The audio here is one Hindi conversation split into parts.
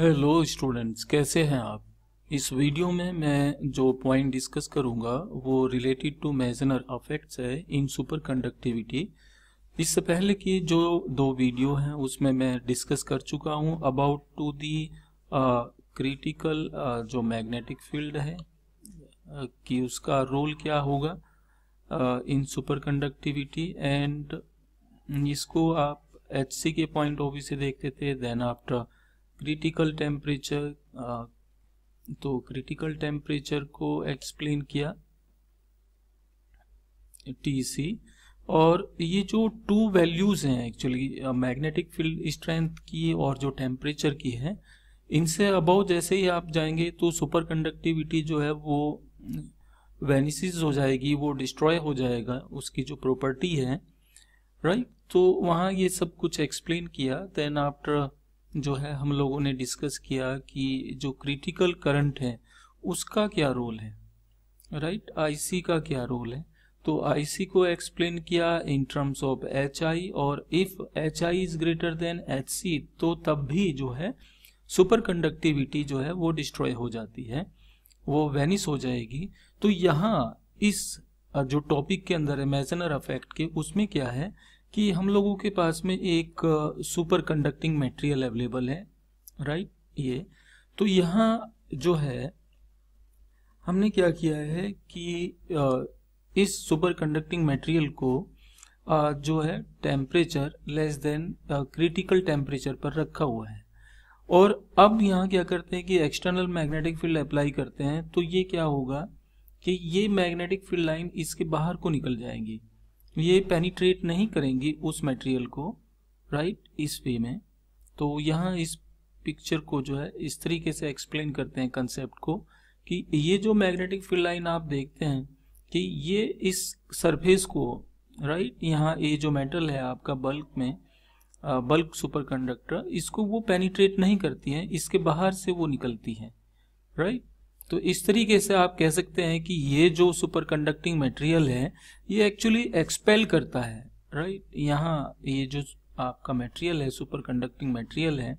हेलो स्टूडेंट्स कैसे हैं आप इस वीडियो में मैं जो पॉइंट डिस्कस करूंगा वो रिलेटेड टू मेजनर अफेक्ट्स है इन सुपर कंडक्टिविटी इससे पहले की जो दो वीडियो हैं उसमें मैं डिस्कस कर चुका हूं अबाउट टू दी क्रिटिकल जो मैग्नेटिक फील्ड है uh, कि उसका रोल क्या होगा इन सुपर कंडक्टिविटी एंड इसको आप एच के पॉइंट ऑफ व्यू से देखते थे then after critical temperature uh, तो क्रिटिकल टेम्परेचर को एक्सप्लेन किया टीसी और ये जो टू वैल्यूज हैं एक्चुअली मैग्नेटिक फील्ड स्ट्रेंथ की और जो टेम्परेचर की है इनसे अबव जैसे ही आप जाएंगे तो सुपर कंडक्टिविटी जो है वो वेनिसिस uh, हो जाएगी वो डिस्ट्रॉय हो जाएगा उसकी जो प्रॉपर्टी है राइट right? तो वहाँ ये सब कुछ एक्सप्लेन किया देन आफ्टर जो है हम लोगों ने डिस्कस किया कि जो क्रिटिकल करंट है उसका क्या रोल है राइट right? आईसी का क्या रोल है तो आईसी को एक्सप्लेन किया in terms of H I और if H I is greater than H C तो तब भी जो है सुपर कंडक्टिविटी जो है वो डिस्ट्रॉय हो जाती है वो वेनिस हो जाएगी तो यहाँ इस जो टॉपिक के अंदर है मेजनर अफेक्ट के उसमें क्या है कि हम लोगों के पास में एक सुपर कंडक्टिंग मटेरियल अवेलेबल है राइट ये तो यहाँ जो है हमने क्या किया है कि इस सुपर कंडक्टिंग मटेरियल को जो है temperature less than critical temperature पर रखा हुआ है और अब यहाँ क्या करते हैं कि एक्सटर्नल मैग्नेटिक फील्ड अप्लाई करते हैं तो ये क्या होगा कि ये मैग्नेटिक फील्ड लाइन इसके बाहर को निकल जाएंगी ये पेनिट्रेट नहीं करेंगी उस मटेरियल को राइट इस वे में तो यहाँ इस पिक्चर को जो है इस तरीके से एक्सप्लेन करते हैं कंसेप्ट को कि ये जो मैग्नेटिक फील्ड लाइन आप देखते हैं कि ये इस सरफेस को राइट यहाँ ये जो मेटल है आपका बल्क में बल्क सुपर कंडक्टर इसको वो पेनिट्रेट नहीं करती है इसके बाहर से वो निकलती है राइट तो इस तरीके से आप कह सकते हैं कि ये जो सुपर कंडक्टिंग मटेरियल है ये एक्चुअली एक्सपेल करता है राइट यहाँ ये जो आपका मटेरियल है सुपर कंडक्टिंग मटेरियल है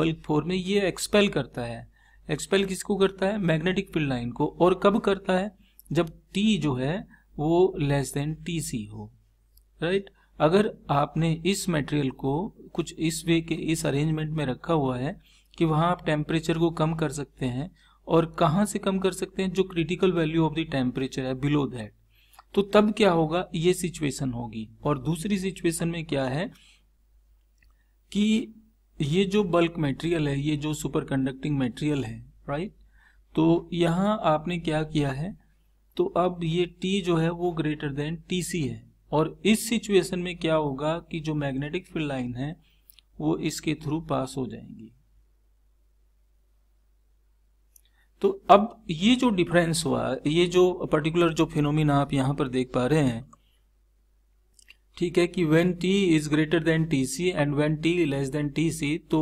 बल्क फोर में ये एक्सपेल करता है एक्सपेल किसको करता है मैग्नेटिक फील्ड लाइन को और कब करता है जब टी जो है वो लेस देन टी सी हो राइट अगर आपने इस मटेरियल को कुछ इस वे के इस अरेंजमेंट में रखा हुआ है कि वहाँ आप टेम्परेचर को कम कर सकते हैं और कहाँ से कम कर सकते हैं जो critical value of the temperature है बिलो दैट तो तब क्या होगा ये सिचुएशन होगी और दूसरी सिचुएशन में क्या है कि ये जो बल्क मटेरियल है ये जो सुपर कंडक्टिंग मेटेरियल है राइट तो यहाँ आपने क्या किया है तो अब ये टी जो है वो ग्रेटर देन टी सी है और इस सिचुएशन में क्या होगा कि जो मैग्नेटिक फील्ड लाइन है वो इसके थ्रू पास हो जाएंगी तो अब ये जो डिफरेंस हुआ ये जो पर्टिकुलर जो फिनोमिना आप यहां पर देख पा रहे हैं ठीक है कि when T is greater than T C and when T less than T C तो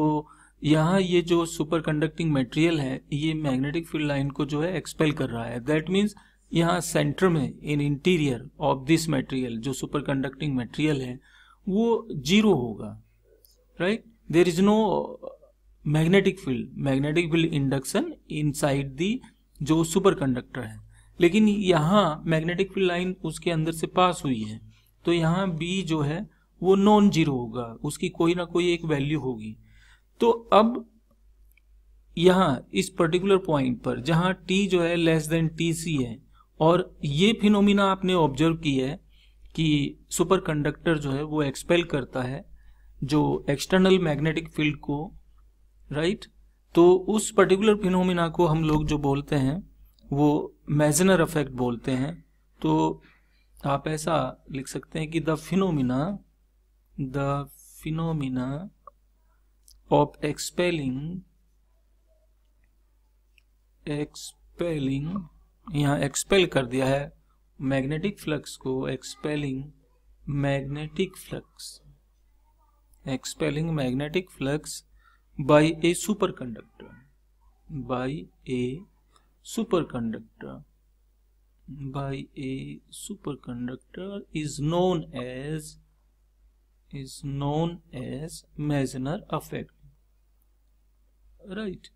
यहाँ ये जो सुपर कंडक्टिंग मेटेरियल है ये मैग्नेटिक फील्ड लाइन को जो है एक्सपेल कर रहा है दैट मीन्स यहाँ सेंटर में in interior of this material जो सुपर कंडक्टिंग मेटेरियल है वो जीरो होगा right there is no magnetic field magnetic field induction inside the जो सुपर कंडक्टर है लेकिन यहाँ मैग्नेटिक फील्ड लाइन उसके अंदर से पास हुई है तो यहाँ बी जो है वो नॉन जीरो होगा उसकी कोई ना कोई एक वैल्यू होगी तो अब यहाँ इस पर्टिकुलर पॉइंट पर जहाँ टी जो है लेस देन टी सी है और ये फिनोमिना आपने ऑब्जर्व की है कि सुपर कंडक्टर जो है वो एक्सपेल करता है जो एक्सटर्नल मैग्नेटिक फील्ड को राइट तो उस पर्टिकुलर फिनोमिना को हम लोग जो बोलते हैं वो मैजनर इफेक्ट बोलते हैं तो आप ऐसा लिख सकते हैं कि the phenomena the phenomena of expelling expelling यहाँ एक्सपेल कर दिया है मैग्नेटिक फ्लक्स को expelling magnetic flux expelling magnetic flux by a superconductor by a superconductor by a superconductor is known as is known as Meissner effect right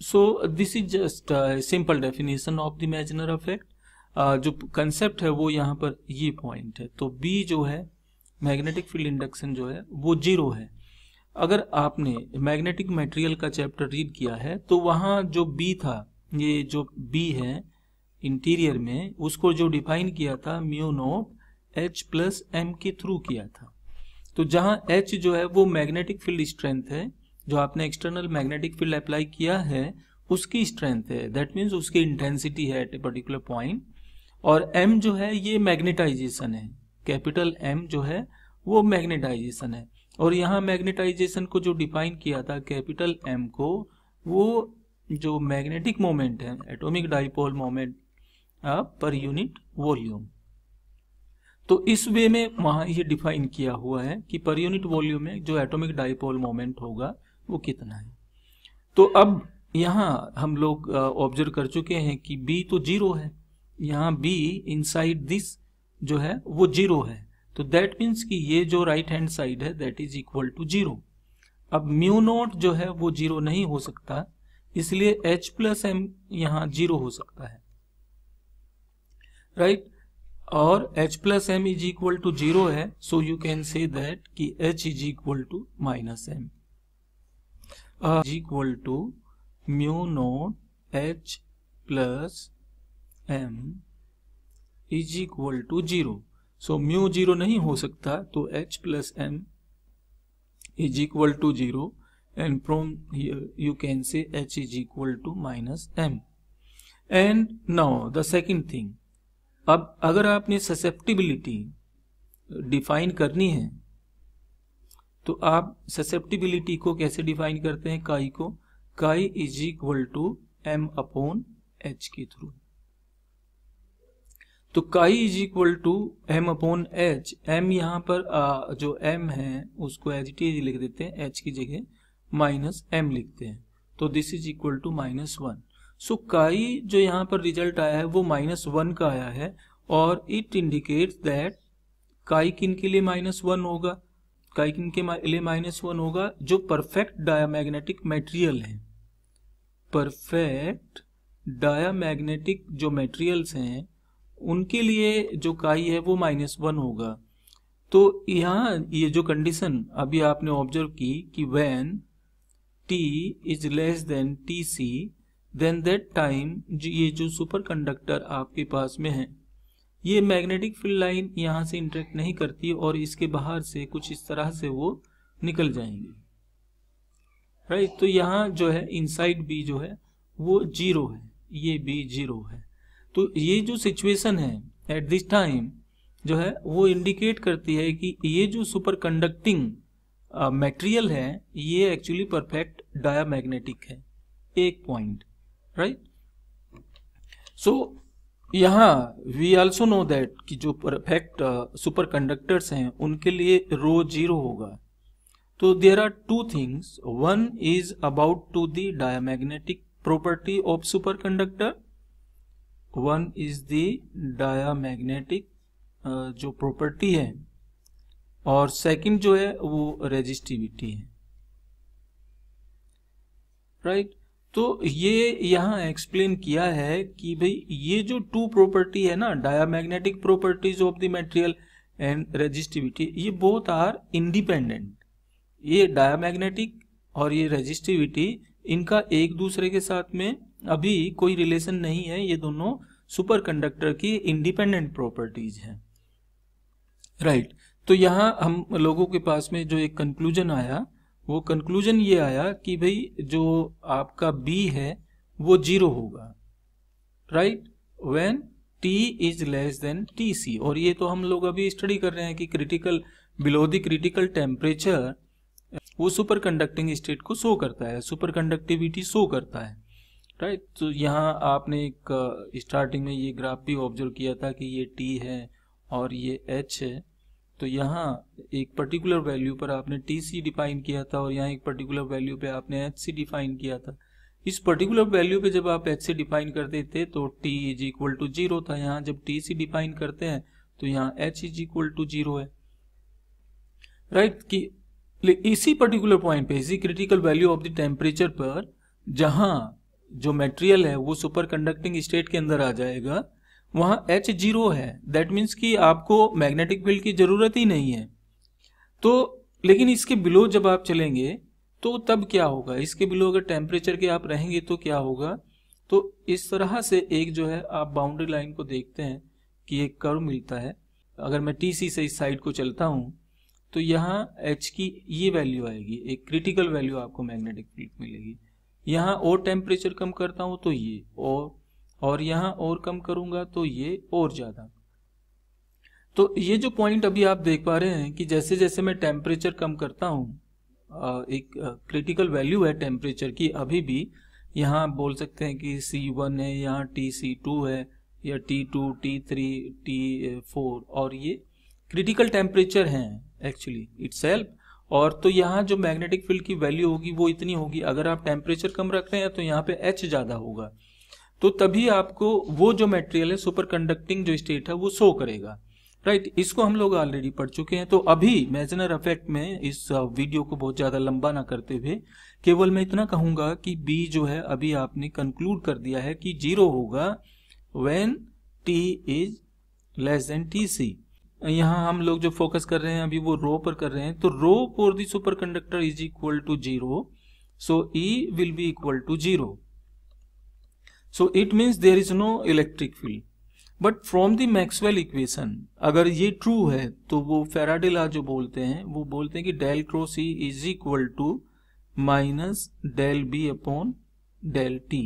so this is just a simple definition of the Meissner effect uh, जो कंसेप्ट है वो यहाँ पर ये पॉइंट है तो बी जो है मैग्नेटिक फील्ड इंडक्शन जो है वो जीरो है अगर आपने मैग्नेटिक मटेरियल का चैप्टर रीड किया है तो वहाँ जो बी था ये जो बी है इंटीरियर में उसको जो डिफाइन किया था mu naught H plus M के थ्रू किया था तो जहाँ एच जो है वो मैग्नेटिक फील्ड स्ट्रेंथ है जो आपने एक्सटर्नल मैग्नेटिक फील्ड अप्लाई किया है उसकी स्ट्रेंथ है दैट मीन्स उसकी इंटेंसिटी है एट ए पर्टिकुलर पॉइंट और एम जो है ये मैग्नेटाइजेशन है कैपिटल एम जो है वो मैग्नेटाइजेशन है और यहाँ मैग्नेटाइजेशन को जो डिफाइन किया था कैपिटल एम को वो जो मैग्नेटिक मोमेंट है atomic dipole moment per unit volume तो इस वे में वहां ये डिफाइन किया हुआ है कि पर यूनिट वॉल्यूम में जो एटॉमिक डाइपोल मोमेंट होगा वो कितना है तो अब यहाँ हम लोग ऑब्जर्व कर चुके हैं कि बी तो जीरो है यहाँ बी इनसाइड दिस जो है वो जीरो है तो दैट मीन्स कि ये जो राइट हैंड साइड है that is equal to zero अब म्यू नोट जो है वो जीरो नहीं हो सकता इसलिए एच प्लस एम यहाँ जीरो हो सकता है राइट right? और H plus M is equal to zero है so you can say that कि H is equal to minus M is equal to mu naught H plus M is equal to zero so mu zero नहीं हो सकता तो H plus N is equal to zero and from you can say H is equal to minus M and now the second thing अब अगर आपने ससेप्टिबिलिटी डिफाइन करनी है तो आप ससेप्टिबिलिटी को कैसे डिफाइन करते हैं काई को chi is equal to M upon H के थ्रू तो chi is equal to M upon H M यहाँ पर आ, जो एम है उसको एज इट इज लिख देते हैं एच की जगह माइनस एम लिखते हैं तो this is equal to minus one so chi जो यहाँ पर रिजल्ट आया है वो माइनस वन का आया है और इट इंडिकेट दैट काई किन के लिए माइनस वन होगा काई किन के लिए माइनस वन होगा जो परफेक्ट मैग्नेटिक मेटेरियल है परफेक्ट मैग्नेटिक जो मेटेरियल्स हैं उनके लिए जो काई है वो माइनस वन होगा तो यहाँ ये जो कंडीशन अभी आपने ऑब्जर्व की कि when T is less than T C then that time ये जो सुपर कंडक्टर आपके पास में है ये मैग्नेटिक फील्ड लाइन यहाँ से इंटरेक्ट नहीं करती और इसके बाहर से कुछ इस तरह से वो निकल जाएंगे राइट right? तो यहाँ जो है इनसाइड बी जो है वो जीरो है ये बी जीरो है तो ये जो सिचुएशन है एट दिस टाइम जो है वो इंडिकेट करती है कि ये जो सुपर कंडक्टिंग मेटेरियल है ये एक्चुअली परफेक्ट मैग्नेटिक है एक पॉइंट राइट सो यहाँ वी आल्सो नो दैट कि जो परफेक्ट सुपर कंडक्टर्स हैं उनके लिए रो जीरो होगा तो there are two things one is about to the magnetic property of super conductor one is the magnetic जो प्रॉपर्टी है और सेकंड जो है वो रेजिस्टिविटी है राइट right? तो ये यहाँ एक्सप्लेन किया है कि भाई ये जो टू प्रॉपर्टी है ना magnetic properties of the material and resistivity ये बोथ आर इंडिपेंडेंट ये मैग्नेटिक और ये रेजिस्टिविटी इनका एक दूसरे के साथ में अभी कोई रिलेशन नहीं है ये दोनों सुपर कंडक्टर की इंडिपेंडेंट प्रॉपर्टीज हैं राइट right. तो यहाँ हम लोगों के पास में जो एक कंक्लूजन आया वो कंक्लूजन ये आया कि भाई जो आपका बी है वो जीरो होगा right when T is less than T C और ये तो हम लोग अभी स्टडी कर रहे हैं कि critical below the critical temperature वो सुपर कंडक्टिंग स्टेट को शो करता है सुपर कंडक्टिविटी शो करता है राइट तो यहाँ आपने एक स्टार्टिंग uh, में ये ग्राफ भी ऑब्जर्व किया था कि ये टी है और ये एच है तो यहाँ एक पर्टिकुलर वैल्यू पर आपने टी सी डिफाइन किया था और यहाँ एक पर्टिकुलर वैल्यू पे आपने एच सी डिफाइन किया था इस पर्टिकुलर वैल्यू पे जब आप एच सी डिफाइन करते थे तो T is equal to zero था यहाँ जब टी सी डिफाइन करते हैं तो यहाँ H is equal to zero है राइट right? कि इसी पर्टिकुलर पॉइंट पे इसी critical value of the temperature पर जहां जो मेटेरियल है वो सुपर कंडक्टिंग स्टेट के अंदर आ जाएगा वहां एच जीरो है दैट मीन्स कि आपको मैग्नेटिक फील्ड की ज़रूरत ही नहीं है तो लेकिन इसके बिलो जब आप चलेंगे तो तब क्या होगा इसके बिलो अगर टेम्परेचर के आप रहेंगे तो क्या होगा तो इस तरह से एक जो है आप बाउंड्री लाइन को देखते हैं कि एक कर्व मिलता है अगर मैं टी से इस साइड को चलता हूं तो यहाँ एच की ये वैल्यू आएगी एक क्रिटिकल वैल्यू आपको मैग्नेटिक फील्ड मिलेगी यहाँ और टेम्परेचर कम करता हूँ तो ये और और यहाँ और कम करूंगा तो ये और ज़्यादा तो ये जो पॉइंट अभी आप देख पा रहे हैं कि जैसे जैसे मैं टेम्परेचर कम करता हूँ एक क्रिटिकल वैल्यू है टेम्परेचर की अभी भी यहाँ बोल सकते हैं कि सी वन है यहाँ टी सी टू है या T two T three T four और ये क्रिटिकल टेम्परेचर हैं एक्चुअली इट्स सेल्फ और तो यहाँ जो मैग्नेटिक फील्ड की वैल्यू होगी वो इतनी होगी अगर आप टेम्परेचर कम रख रहे हैं तो यहाँ पे एच ज़्यादा होगा तो तभी आपको वो जो मेटेरियल है सुपर कंडक्टिंग जो स्टेट है वो शो करेगा राइट right, इसको हम लोग ऑलरेडी पढ़ चुके हैं तो अभी मेजनर अफेक्ट में इस वीडियो uh, को बहुत ज़्यादा लंबा ना करते हुए केवल मैं इतना कहूंगा कि बी जो है अभी आपने कंक्लूड कर दिया है कि जीरो होगा when T is less than T C यहाँ हम लोग जो फोकस कर रहे हैं अभी वो रो पर कर रहे हैं तो rho for the superconductor is equal to zero so E will be equal to zero so it means there is no electric field but from the Maxwell equation अगर ये ट्रू है तो वो फेराडिला जो बोलते हैं वो बोलते हैं कि del cross E is equal to minus del B upon del T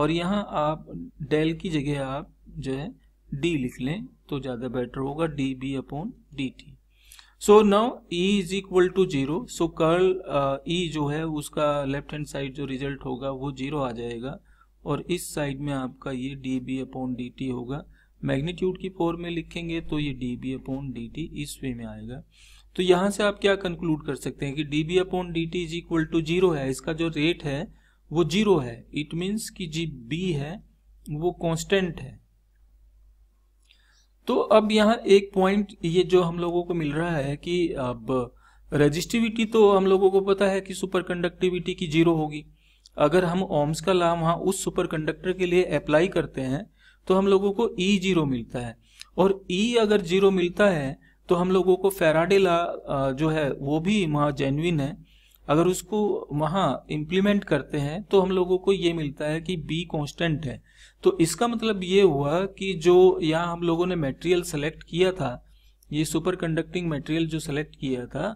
और यहाँ आप डेल की जगह आप जो है डी लिख लें तो ज़्यादा बेटर होगा D B upon D T so now E is equal to zero so curl E जो है उसका लेफ्ट हैंड साइड जो रिजल्ट होगा वो जीरो आ जाएगा और इस साइड में आपका ये D B upon D T होगा मैग्नीट्यूड की फॉर्म में लिखेंगे तो ये D B upon D T इस वे में आएगा तो यहाँ से आप क्या कंक्लूड कर सकते हैं कि D B upon D T is equal to zero है इसका जो रेट है वो जीरो है इट मीन्स कि जी बी है वो कांस्टेंट है तो अब यहाँ एक पॉइंट ये जो हम लोगों को मिल रहा है कि अब रजिस्टिविटी तो हम लोगों को पता है कि सुपर कंडक्टिविटी की जीरो होगी अगर हम ओम्स का ला वहाँ उस सुपर कंडक्टर के लिए अप्लाई करते हैं तो हम लोगों को ई e जीरो मिलता है और ई e अगर जीरो मिलता है तो हम लोगों को फेराडे ला जो है वो भी वहाँ जेन्यन है अगर उसको वहाँ इम्प्लीमेंट करते हैं तो हम लोगों को ये मिलता है कि बी कॉन्स्टेंट है तो इसका मतलब ये हुआ कि जो यहाँ हम लोगों ने मटेरियल सेलेक्ट किया था ये सुपर कंडक्टिंग मटेरियल जो सेलेक्ट किया था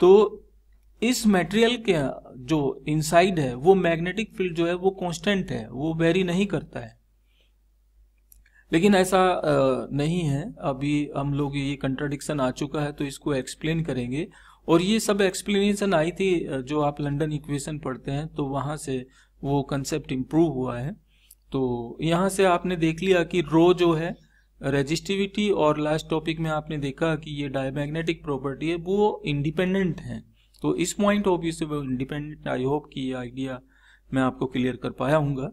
तो इस मटेरियल के जो इनसाइड है वो मैग्नेटिक फील्ड जो है वो कांस्टेंट है वो वेरी नहीं करता है लेकिन ऐसा नहीं है अभी हम लोग ये कंट्राडिक्शन आ चुका है तो इसको एक्सप्लेन करेंगे और ये सब एक्सप्लेनेशन आई थी जो आप लंडन इक्वेशन पढ़ते हैं तो वहां से वो कंसेप्ट इम्प्रूव हुआ है तो यहाँ से आपने देख लिया कि रो जो है रेजिस्टिविटी और लास्ट टॉपिक में आपने देखा कि ये डायमैग्नेटिक प्रॉपर्टी है वो इंडिपेंडेंट है तो इस पॉइंट ऑफ व्यू से वो इंडिपेंडेंट आई होप कि ये आइडिया मैं आपको क्लियर कर पाया हूँ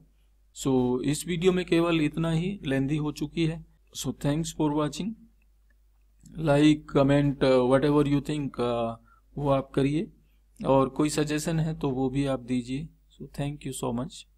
सो so, इस वीडियो में केवल इतना ही लेंदी हो चुकी है so thanks for watching like comment whatever you think वो आप करिए और कोई सजेशन है तो वो भी आप दीजिए so thank you so much